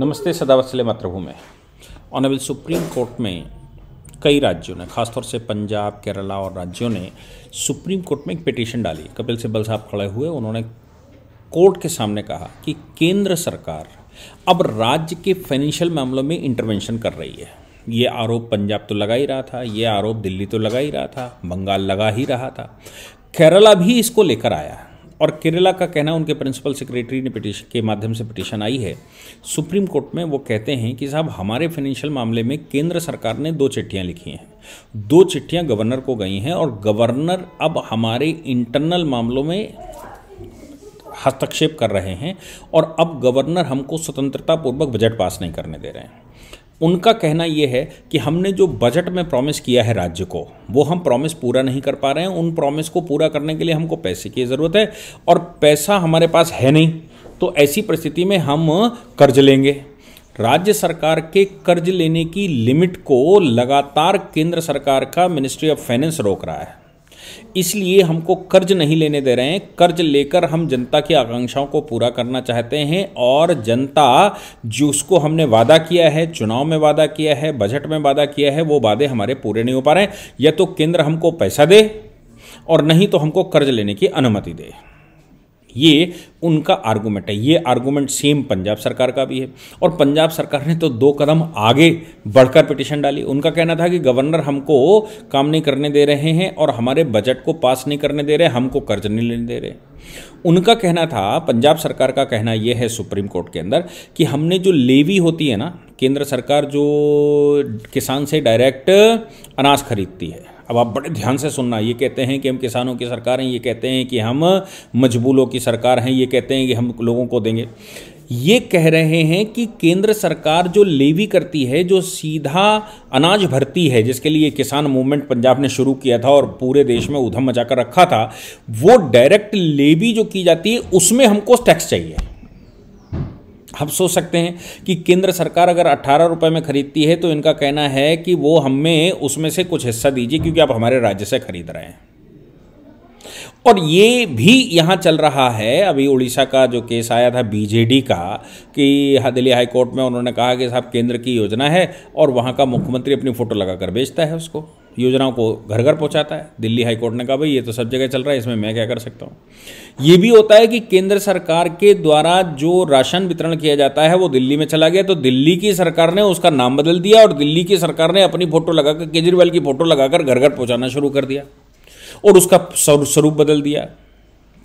नमस्ते सदावत्सल्य मातृभूमि honourable supreme court में कई राज्यों ने खासतौर से पंजाब केरला और राज्यों ने सुप्रीम कोर्ट में एक पिटिशन डाली कपिल सिब्बल साहब खड़े हुए उन्होंने कोर्ट के सामने कहा कि केंद्र सरकार अब राज्य के फाइनेंशियल मामलों में इंटरवेंशन कर रही है ये आरोप पंजाब तो लगा ही रहा था ये आरोप दिल्ली तो लगा ही रहा था बंगाल लगा ही रहा था केरला भी इसको लेकर आया और केरला का कहना उनके प्रिंसिपल सेक्रेटरी ने पिटिशन के माध्यम से पिटिशन आई है सुप्रीम कोर्ट में वो कहते हैं कि साहब हमारे फाइनेंशियल मामले में केंद्र सरकार ने दो चिट्ठियाँ लिखी हैं दो चिट्ठियाँ गवर्नर को गई हैं और गवर्नर अब हमारे इंटरनल मामलों में हस्तक्षेप कर रहे हैं और अब गवर्नर हमको स्वतंत्रतापूर्वक बजट पास नहीं करने दे रहे हैं उनका कहना यह है कि हमने जो बजट में प्रॉमिस किया है राज्य को वो हम प्रॉमिस पूरा नहीं कर पा रहे हैं उन प्रॉमिस को पूरा करने के लिए हमको पैसे की ज़रूरत है और पैसा हमारे पास है नहीं तो ऐसी परिस्थिति में हम कर्ज लेंगे राज्य सरकार के कर्ज लेने की लिमिट को लगातार केंद्र सरकार का मिनिस्ट्री ऑफ फाइनेंस रोक रहा है इसलिए हमको कर्ज नहीं लेने दे रहे हैं कर्ज लेकर हम जनता की आकांक्षाओं को पूरा करना चाहते हैं और जनता जिसको हमने वादा किया है चुनाव में वादा किया है बजट में वादा किया है वो वादे हमारे पूरे नहीं हो पा रहे हैं या तो केंद्र हमको पैसा दे और नहीं तो हमको कर्ज लेने की अनुमति दे ये उनका आर्गूमेंट है ये आर्गूमेंट सेम पंजाब सरकार का भी है और पंजाब सरकार ने तो दो कदम आगे बढ़कर पिटिशन डाली उनका कहना था कि गवर्नर हमको काम नहीं करने दे रहे हैं और हमारे बजट को पास नहीं करने दे रहे हमको कर्ज नहीं लेने दे रहे उनका कहना था पंजाब सरकार का कहना यह है सुप्रीम कोर्ट के अंदर कि हमने जो लेवी होती है ना केंद्र सरकार जो किसान से डायरेक्ट अनाज खरीदती है अब आप बड़े ध्यान से सुनना ये कहते हैं कि हम किसानों की सरकार हैं ये कहते हैं कि हम मजबूलों की सरकार हैं ये कहते हैं कि हम लोगों को देंगे ये कह रहे हैं कि केंद्र सरकार जो लेवी करती है जो सीधा अनाज भरती है जिसके लिए किसान मूवमेंट पंजाब ने शुरू किया था और पूरे देश में उधम मचाकर रखा था वो डायरेक्ट लेवी जो की जाती है उसमें हमको टैक्स चाहिए हम सोच सकते हैं कि केंद्र सरकार अगर अट्ठारह रुपये में खरीदती है तो इनका कहना है कि वो हमें उसमें से कुछ हिस्सा दीजिए क्योंकि आप हमारे राज्य से खरीद रहे हैं और ये भी यहाँ चल रहा है अभी उड़ीसा का जो केस आया था बीजेडी का कि दिल्ली हाई कोर्ट में उन्होंने कहा कि साहब केंद्र की योजना है और वहाँ का मुख्यमंत्री अपनी फ़ोटो लगाकर बेचता है उसको योजनाओं को घर घर पहुंचाता है दिल्ली हाईकोर्ट ने कहा भाई ये तो सब जगह चल रहा है इसमें मैं क्या कर सकता हूँ ये भी होता है कि केंद्र सरकार के द्वारा जो राशन वितरण किया जाता है वो दिल्ली में चला गया तो दिल्ली की सरकार ने उसका नाम बदल दिया और दिल्ली की सरकार ने अपनी फोटो लगाकर केजरीवाल की फोटो लगाकर घर घर पहुँचाना शुरू कर दिया और उसका स्वरूप बदल दिया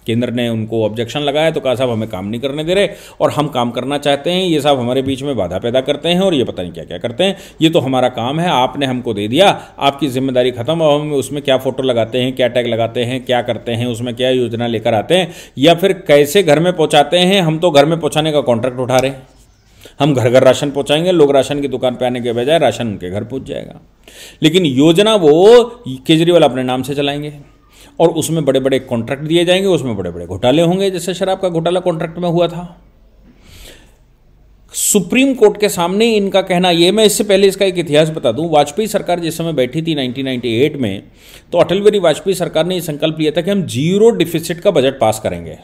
केंद्र ने उनको ऑब्जेक्शन लगाया तो कहा साहब हमें काम नहीं करने दे रहे और हम काम करना चाहते हैं ये साहब हमारे बीच में बाधा पैदा करते हैं और ये पता नहीं क्या क्या करते हैं ये तो हमारा काम है आपने हमको दे दिया आपकी जिम्मेदारी खत्म और हम उसमें क्या फोटो लगाते हैं क्या टैग लगाते हैं क्या करते हैं उसमें क्या योजना लेकर आते हैं या फिर कैसे घर में पहुँचाते हैं हम तो घर में पहुँचाने का कॉन्ट्रैक्ट उठा रहे हैं हम घर घर राशन पहुंचाएंगे लोग राशन की दुकान पर आने के बजाय राशन उनके घर पहुंच जाएगा लेकिन योजना वो केजरीवाल अपने नाम से चलाएंगे और उसमें बड़े बड़े कॉन्ट्रैक्ट दिए जाएंगे उसमें बड़े बड़े घोटाले होंगे जैसे शराब का घोटाला कॉन्ट्रैक्ट में हुआ था सुप्रीम कोर्ट के सामने इनका कहना यह मैं इससे पहले इसका एक इतिहास बता दूं वाजपेयी सरकार जिस समय बैठी थी 1998 में तो अटल बिहारी वाजपेयी सरकार ने यह संकल्प लिया था कि हम जीरो डिफिसिट का बजट पास करेंगे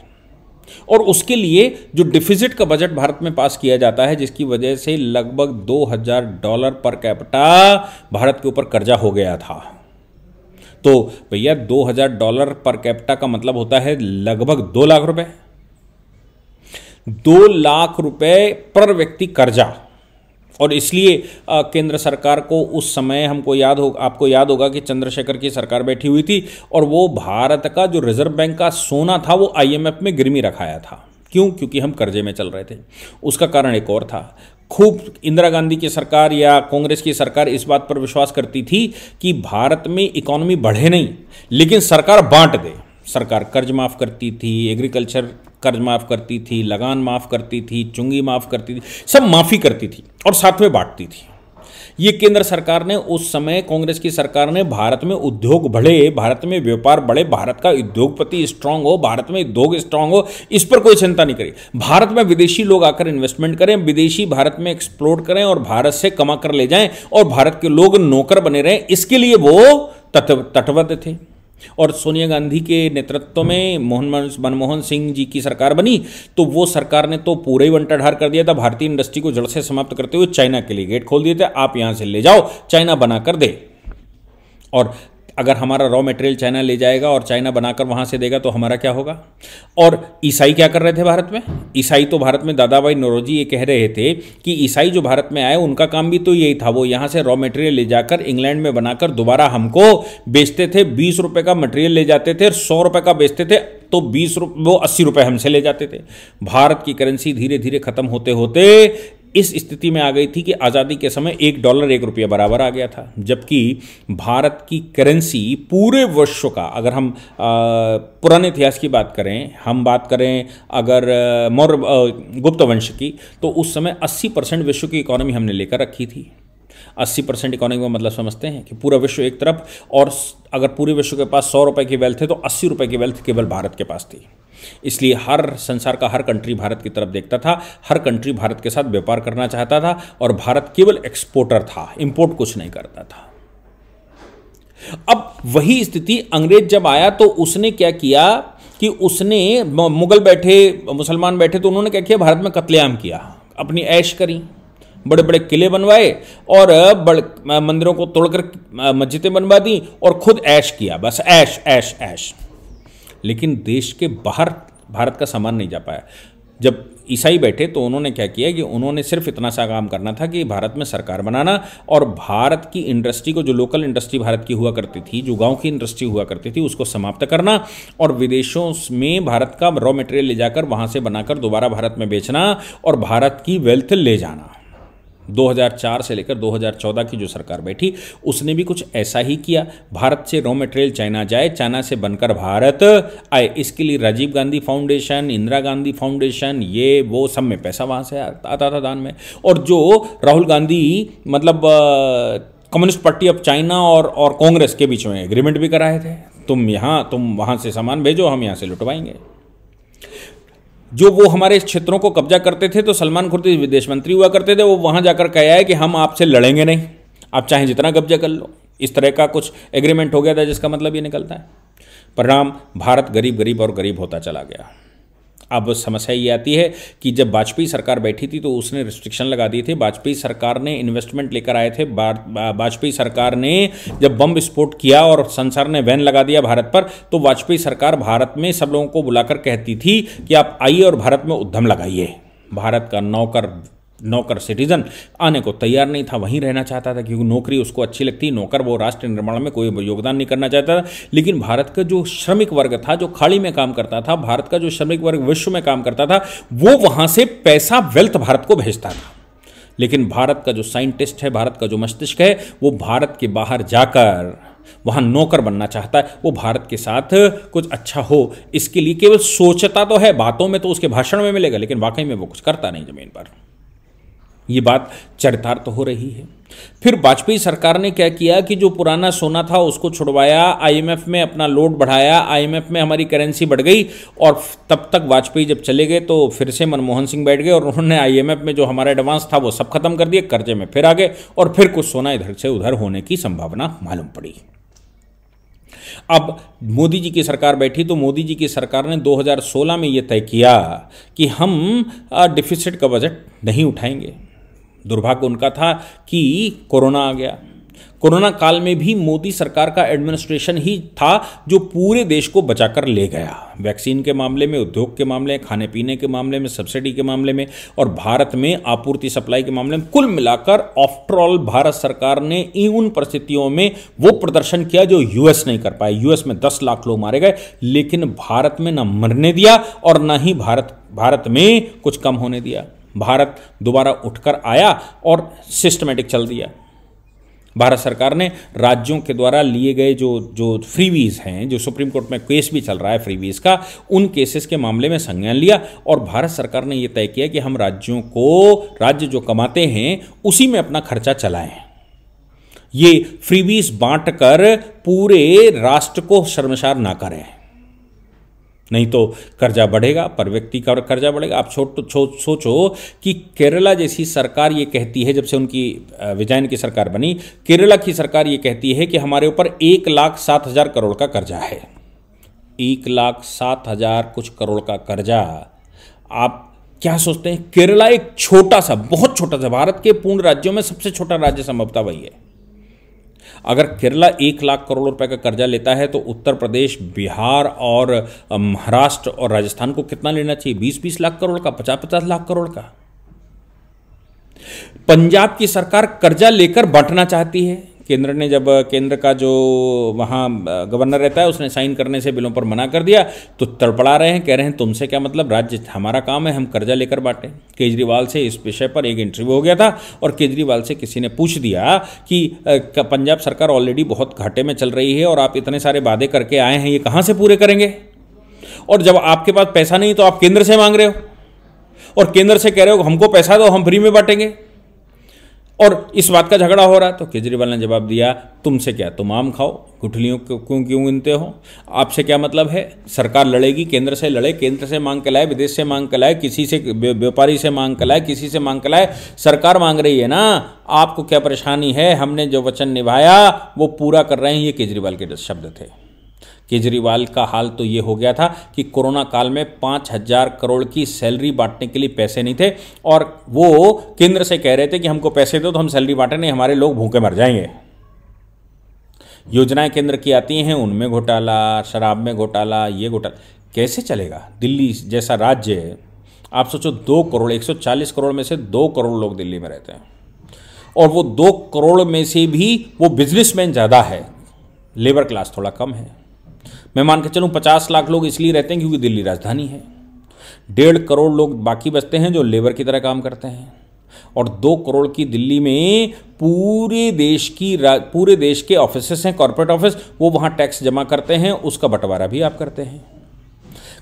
और उसके लिए जो डिफिजिट का बजट भारत में पास किया जाता है जिसकी वजह से लगभग 2000 डॉलर पर कैपिटा भारत के ऊपर कर्जा हो गया था तो भैया दो हज़ार डॉलर पर कैपिटा का मतलब होता है लगभग दो लाख रुपए दो लाख रुपए पर व्यक्ति कर्जा और इसलिए केंद्र सरकार को उस समय हमको याद हो आपको याद होगा कि चंद्रशेखर की सरकार बैठी हुई थी और वो भारत का जो रिजर्व बैंक का सोना था वो आईएमएफ में गिरमी रखाया था क्यों क्योंकि हम कर्जे में चल रहे थे उसका कारण एक और था खूब इंदिरा गांधी की सरकार या कांग्रेस की सरकार इस बात पर विश्वास करती थी कि भारत में इकोनॉमी बढ़े नहीं लेकिन सरकार बांट दे सरकार कर्ज माफ़ करती थी एग्रीकल्चर कर्ज माफ़ करती थी लगान माफ़ करती थी चुंगी माफ़ करती थी सब माफ़ी करती थी और साथ में बांटती थी ये केंद्र सरकार ने उस समय कांग्रेस की सरकार ने भारत में उद्योग बढ़े भारत में व्यापार बढ़े भारत का उद्योगपति स्ट्रांग हो भारत में उद्योग स्ट्रांग हो इस पर कोई चिंता नहीं करी भारत में विदेशी लोग आकर इन्वेस्टमेंट करें विदेशी भारत में एक्सप्लोर करें और भारत से कमा कर ले जाएं और भारत के लोग नौकर बने रहें इसके लिए वो तटवत थे और सोनिया गांधी के नेतृत्व में मोहन मनमोहन सिंह जी की सरकार बनी तो वो सरकार ने तो पूरे ही वंटाढार कर दिया था भारतीय इंडस्ट्री को जड़ से समाप्त करते हुए चाइना के लिए गेट खोल दिए थे आप यहां से ले जाओ चाइना बनाकर दे और अगर हमारा रॉ मटेरियल चाइना ले जाएगा और चाइना बनाकर वहाँ से देगा तो हमारा क्या होगा और ईसाई क्या कर रहे थे भारत में ईसाई तो भारत में दादा भाई ये कह रहे थे कि ईसाई जो भारत में आए उनका काम भी तो यही था वो यहाँ से रॉ मटेरियल ले जाकर इंग्लैंड में बनाकर दोबारा हमको बेचते थे बीस रुपये का मटेरियल ले जाते थे और सौ रुपये का बेचते थे तो बीस रुपये वो अस्सी रुपये हमसे ले जाते थे भारत की करेंसी धीरे धीरे ख़त्म होते होते इस स्थिति में आ गई थी कि आज़ादी के समय एक डॉलर एक रुपया बराबर आ गया था जबकि भारत की करेंसी पूरे विश्व का अगर हम पुराने इतिहास की बात करें हम बात करें अगर मौर्य गुप्त वंश की तो उस समय 80 परसेंट विश्व की इकोनॉमी हमने लेकर रखी थी अस्सी परसेंट इकोनॉमी का मतलब समझते हैं कि पूरा विश्व एक तरफ और अगर पूरे विश्व के पास सौ रुपये की वेल्थ है तो अस्सी रुपये की वेल्थ केवल भारत के पास थी इसलिए हर संसार का हर कंट्री भारत की तरफ देखता था हर कंट्री भारत के साथ व्यापार करना चाहता था और भारत केवल एक्सपोर्टर था इम्पोर्ट कुछ नहीं करता था अब वही स्थिति अंग्रेज जब आया तो उसने क्या किया कि उसने मुगल बैठे मुसलमान बैठे तो उन्होंने क्या किया भारत में कत्लेआम किया अपनी ऐश करी बड़े बड़े किले बनवाए और बड़ मंदिरों को तोड़कर मस्जिदें बनवा दी और खुद ऐश किया बस ऐश ऐश ऐश लेकिन देश के बाहर भारत का सामान नहीं जा पाया जब ईसाई बैठे तो उन्होंने क्या किया कि उन्होंने सिर्फ इतना सा काम करना था कि भारत में सरकार बनाना और भारत की इंडस्ट्री को जो लोकल इंडस्ट्री भारत की हुआ करती थी जो गांव की इंडस्ट्री हुआ करती थी उसको समाप्त करना और विदेशों में भारत का रॉ मटेरियल ले जाकर वहाँ से बनाकर दोबारा भारत में बेचना और भारत की वेल्थ ले जाना 2004 से लेकर 2014 की जो सरकार बैठी उसने भी कुछ ऐसा ही किया भारत से रॉ मटेरियल चाइना जाए चाइना से बनकर भारत आए इसके लिए राजीव गांधी फाउंडेशन इंदिरा गांधी फाउंडेशन ये वो सब में पैसा वहाँ से आता था दान में और जो राहुल गांधी मतलब कम्युनिस्ट पार्टी ऑफ चाइना और और कांग्रेस के बीच में एग्रीमेंट भी कराए थे तुम यहाँ तुम वहाँ से सामान भेजो हम यहाँ से लुटवाएंगे जो वो हमारे क्षेत्रों को कब्जा करते थे तो सलमान खुर्दी विदेश मंत्री हुआ करते थे वो वहाँ जाकर कहा है कि हम आपसे लड़ेंगे नहीं आप चाहें जितना कब्जा कर लो इस तरह का कुछ एग्रीमेंट हो गया था जिसका मतलब ये निकलता है परिणाम भारत गरीब गरीब और गरीब होता चला गया अब समस्या ये आती है कि जब वाजपेयी सरकार बैठी थी तो उसने रिस्ट्रिक्शन लगा दिए थे वाजपेयी सरकार ने इन्वेस्टमेंट लेकर आए थे वाजपेयी सरकार ने जब बम विस्फोट किया और संसार ने वैन लगा दिया भारत पर तो वाजपेयी सरकार भारत में सब लोगों को बुलाकर कहती थी कि आप आइए और भारत में उद्यम लगाइए भारत का नौकर नौकर सिटीजन आने को तैयार नहीं था वहीं रहना चाहता था क्योंकि नौकरी उसको अच्छी लगती नौकर वो राष्ट्र निर्माण में कोई योगदान नहीं करना चाहता था लेकिन भारत का जो श्रमिक वर्ग था जो खाड़ी में काम करता था भारत का जो श्रमिक वर्ग विश्व में काम करता था वो वहाँ से पैसा वेल्थ भारत को भेजता था लेकिन भारत का जो साइंटिस्ट है भारत का जो मस्तिष्क है वो भारत के बाहर जाकर वहाँ नौकर बनना चाहता है वो भारत के साथ कुछ अच्छा हो इसके लिए केवल सोचता तो है बातों में तो उसके भाषण में मिलेगा लेकिन वाकई में वो कुछ करता नहीं जमीन पर ये बात चरितार्थ तो हो रही है फिर वाजपेयी सरकार ने क्या किया कि जो पुराना सोना था उसको छुड़वाया आईएमएफ में अपना लोड बढ़ाया आईएमएफ में हमारी करेंसी बढ़ गई और तब तक वाजपेयी जब चले गए तो फिर से मनमोहन सिंह बैठ गए और उन्होंने आईएमएफ में जो हमारा एडवांस था वो सब खत्म कर दिया कर्जे में फिर आ गए और फिर कुछ सोना इधर से उधर होने की संभावना मालूम पड़ी अब मोदी जी की सरकार बैठी तो मोदी जी की सरकार ने 2016 में यह तय किया कि हम डिफिसिट का बजट नहीं उठाएंगे दुर्भाग्य उनका था कि कोरोना आ गया कोरोना काल में भी मोदी सरकार का एडमिनिस्ट्रेशन ही था जो पूरे देश को बचाकर ले गया वैक्सीन के मामले में उद्योग के मामले खाने पीने के मामले में सब्सिडी के मामले में और भारत में आपूर्ति सप्लाई के मामले में कुल मिलाकर ऑफ्टरऑल भारत सरकार ने उन परिस्थितियों में वो प्रदर्शन किया जो यूएस नहीं कर पाए यूएस में दस लाख लोग मारे गए लेकिन भारत में न मरने दिया और न ही भारत भारत में कुछ कम होने दिया भारत दोबारा उठकर आया और सिस्टमेटिक चल दिया भारत सरकार ने राज्यों के द्वारा लिए गए जो जो फ्रीवीज़ हैं जो सुप्रीम कोर्ट में केस भी चल रहा है फ्रीवीज़ का उन केसेस के मामले में संज्ञान लिया और भारत सरकार ने यह तय किया कि हम राज्यों को राज्य जो कमाते हैं उसी में अपना खर्चा चलाएं ये फ्रीवीज़ बांटकर कर पूरे राष्ट्र को शर्मसार ना करें नहीं तो कर्जा बढ़ेगा पर व्यक्ति का कर्जा बढ़ेगा आप छोट छो, सोचो कि केरला जैसी सरकार ये कहती है जब से उनकी विजयन की सरकार बनी केरला की सरकार ये कहती है कि हमारे ऊपर एक लाख सात हज़ार करोड़ का कर्जा है एक लाख सात हज़ार कुछ करोड़ का कर्जा आप क्या सोचते हैं केरला एक छोटा सा बहुत छोटा सा भारत के पूर्ण राज्यों में सबसे छोटा राज्य संभवता वही है अगर केरला एक लाख करोड़ रुपए का कर्जा लेता है तो उत्तर प्रदेश बिहार और महाराष्ट्र और राजस्थान को कितना लेना चाहिए बीस बीस लाख करोड़ का पचास पचास लाख करोड़ का पंजाब की सरकार कर्जा लेकर बांटना चाहती है केंद्र ने जब केंद्र का जो वहाँ गवर्नर रहता है उसने साइन करने से बिलों पर मना कर दिया तो तड़पड़ा रहे हैं कह रहे हैं तुमसे क्या मतलब राज्य हमारा काम है हम कर्जा लेकर बांटें केजरीवाल से इस विषय पर एक इंटरव्यू हो गया था और केजरीवाल से किसी ने पूछ दिया कि पंजाब सरकार ऑलरेडी बहुत घाटे में चल रही है और आप इतने सारे वादे करके आए हैं ये कहाँ से पूरे करेंगे और जब आपके पास पैसा नहीं तो आप केंद्र से मांग रहे हो और केंद्र से कह रहे हो हमको पैसा दो हम फ्री में बांटेंगे और इस बात का झगड़ा हो रहा है तो केजरीवाल ने जवाब दिया तुमसे क्या तुम आम खाओ गुठलियों को क्यों क्यों गिनते हो आपसे क्या मतलब है सरकार लड़ेगी केंद्र से लड़े केंद्र से मांग कर लाए विदेश से मांग कर लाए किसी से व्यापारी से मांग कर लाए किसी से मांग कर लाए सरकार मांग रही है ना आपको क्या परेशानी है हमने जो वचन निभाया वो पूरा कर रहे हैं ये केजरीवाल के शब्द थे केजरीवाल का हाल तो ये हो गया था कि कोरोना काल में पाँच हजार करोड़ की सैलरी बांटने के लिए पैसे नहीं थे और वो केंद्र से कह रहे थे कि हमको पैसे दो तो हम सैलरी बांटे नहीं हमारे लोग भूखे मर जाएंगे योजनाएं केंद्र की आती हैं उनमें घोटाला शराब में घोटाला ये घोटाला कैसे चलेगा दिल्ली जैसा राज्य आप सोचो दो करोड़ एक करोड़ में से दो करोड़ लोग दिल्ली में रहते हैं और वो दो करोड़ में से भी वो बिजनेसमैन ज़्यादा है लेबर क्लास थोड़ा कम है मैं मान के चलूँ पचास लाख लोग इसलिए रहते हैं क्योंकि दिल्ली राजधानी है डेढ़ करोड़ लोग बाकी बचते हैं जो लेबर की तरह काम करते हैं और दो करोड़ की दिल्ली में पूरे देश की पूरे देश के ऑफिस हैं कॉरपोरेट ऑफिस वो वहाँ टैक्स जमा करते हैं उसका बंटवारा भी आप करते हैं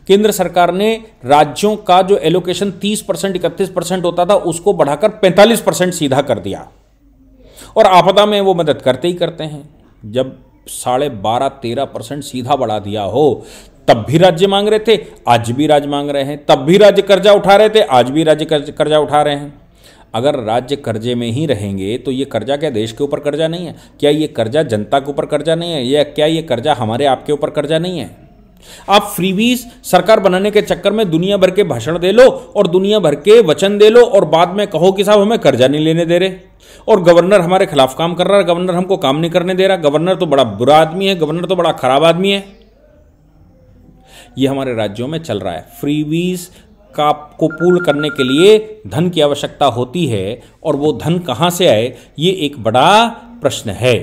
केंद्र सरकार ने राज्यों का जो एलोकेशन 30 परसेंट इकतीस परसेंट होता था उसको बढ़ाकर 45 परसेंट सीधा कर दिया और आपदा में वो मदद करते ही करते हैं जब साढ़े बारह तेरह परसेंट सीधा बढ़ा दिया हो तब भी राज्य मांग रहे थे आज भी राज्य मांग रहे हैं तब भी राज्य कर्जा उठा रहे थे आज भी राज्य कर्जा उठा रहे हैं अगर राज्य कर्जे में ही रहेंगे तो ये कर्जा क्या देश के ऊपर कर्जा नहीं है क्या ये कर्जा जनता के ऊपर कर्जा नहीं है या क्या ये कर्जा हमारे आपके ऊपर कर्जा नहीं है आप फ्रीवीज सरकार बनाने के चक्कर में दुनिया भर के भाषण दे लो और दुनिया भर के वचन दे लो और बाद में कहो कि साहब हमें कर्जा नहीं लेने दे रहे और गवर्नर हमारे खिलाफ काम कर रहा है गवर्नर हमको काम नहीं करने दे रहा गवर्नर तो बड़ा बुरा आदमी है गवर्नर तो बड़ा खराब आदमी है यह हमारे राज्यों में चल रहा है फ्रीवीज का को पूल करने के लिए धन की आवश्यकता होती है और वो धन कहां से आए ये एक बड़ा प्रश्न है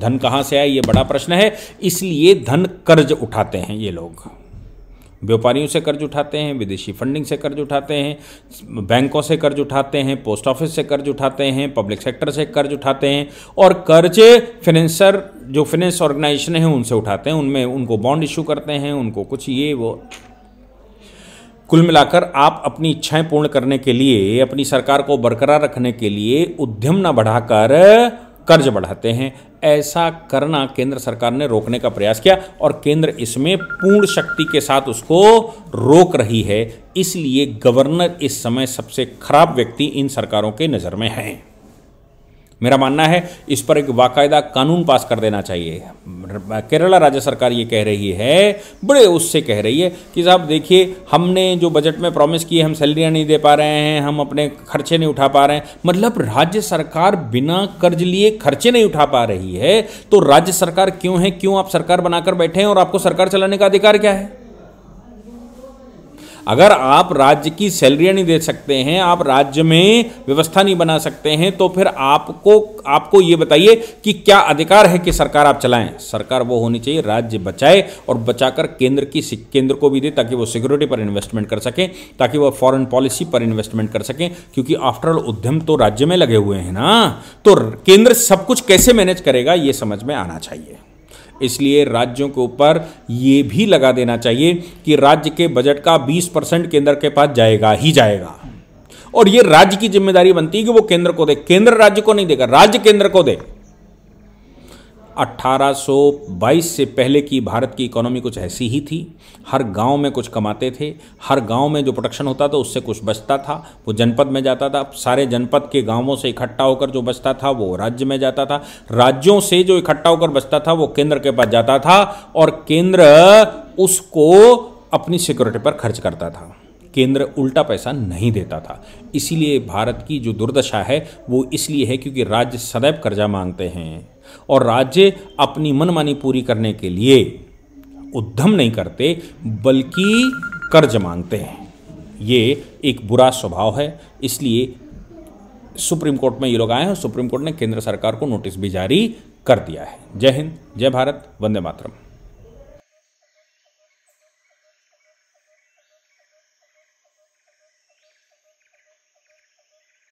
धन कहाँ से आए ये बड़ा प्रश्न है इसलिए धन कर्ज उठाते हैं ये लोग व्यापारियों से कर्ज उठाते हैं विदेशी फंडिंग से कर्ज उठाते हैं बैंकों से कर्ज उठाते हैं पोस्ट ऑफिस से कर्ज उठाते हैं पब्लिक सेक्टर से कर्ज उठाते हैं और कर्ज फिनेंसर जो फिनेंस ऑर्गेनाइजेशन है उनसे उठाते हैं उनमें उनको बॉन्ड इशू करते हैं उनको कुछ ये वो कुल मिलाकर आप अपनी इच्छाएं पूर्ण करने के लिए अपनी सरकार को बरकरार रखने के लिए उद्यम न बढ़ाकर कर्ज बढ़ाते हैं ऐसा करना केंद्र सरकार ने रोकने का प्रयास किया और केंद्र इसमें पूर्ण शक्ति के साथ उसको रोक रही है इसलिए गवर्नर इस समय सबसे खराब व्यक्ति इन सरकारों के नज़र में हैं मेरा मानना है इस पर एक बाकायदा कानून पास कर देना चाहिए केरला राज्य सरकार ये कह रही है बड़े उससे कह रही है कि साहब देखिए हमने जो बजट में प्रॉमिस किए हम सैलरियाँ नहीं दे पा रहे हैं हम अपने खर्चे नहीं उठा पा रहे हैं मतलब राज्य सरकार बिना कर्ज लिए खर्चे नहीं उठा पा रही है तो राज्य सरकार क्यों है क्यों आप सरकार बनाकर बैठे हैं और आपको सरकार चलाने का अधिकार क्या है अगर आप राज्य की सैलरियाँ नहीं दे सकते हैं आप राज्य में व्यवस्था नहीं बना सकते हैं तो फिर आपको आपको ये बताइए कि क्या अधिकार है कि सरकार आप चलाएं सरकार वो होनी चाहिए राज्य बचाए और बचाकर केंद्र की केंद्र को भी दे ताकि वो सिक्योरिटी पर इन्वेस्टमेंट कर सकें ताकि वह फॉरन पॉलिसी पर इन्वेस्टमेंट कर सकें क्योंकि आफ्टरऑल उद्यम तो राज्य में लगे हुए हैं ना तो केंद्र सब कुछ कैसे मैनेज करेगा ये समझ में आना चाहिए इसलिए राज्यों के ऊपर ये भी लगा देना चाहिए कि राज्य के बजट का 20 परसेंट केंद्र के पास जाएगा ही जाएगा और ये राज्य की जिम्मेदारी बनती है कि वो केंद्र को दे केंद्र राज्य को नहीं देगा राज्य केंद्र को दे 1822 से पहले की भारत की इकोनॉमी कुछ ऐसी ही थी हर गांव में कुछ कमाते थे हर गांव में जो प्रोडक्शन होता था उससे कुछ बचता था वो जनपद में जाता था सारे जनपद के गांवों से इकट्ठा होकर जो बचता था वो राज्य में जाता था राज्यों से जो इकट्ठा होकर बचता था वो केंद्र के पास जाता था और केंद्र उसको अपनी सिक्योरिटी पर खर्च करता था केंद्र उल्टा पैसा नहीं देता था इसीलिए भारत की जो दुर्दशा है वो इसलिए है क्योंकि राज्य सदैव कर्जा मांगते हैं और राज्य अपनी मनमानी पूरी करने के लिए उद्यम नहीं करते बल्कि कर्ज मांगते हैं ये एक बुरा स्वभाव है इसलिए सुप्रीम कोर्ट में ये लोग आए हैं सुप्रीम कोर्ट ने केंद्र सरकार को नोटिस भी जारी कर दिया है जय हिंद जय भारत वंदे मातरम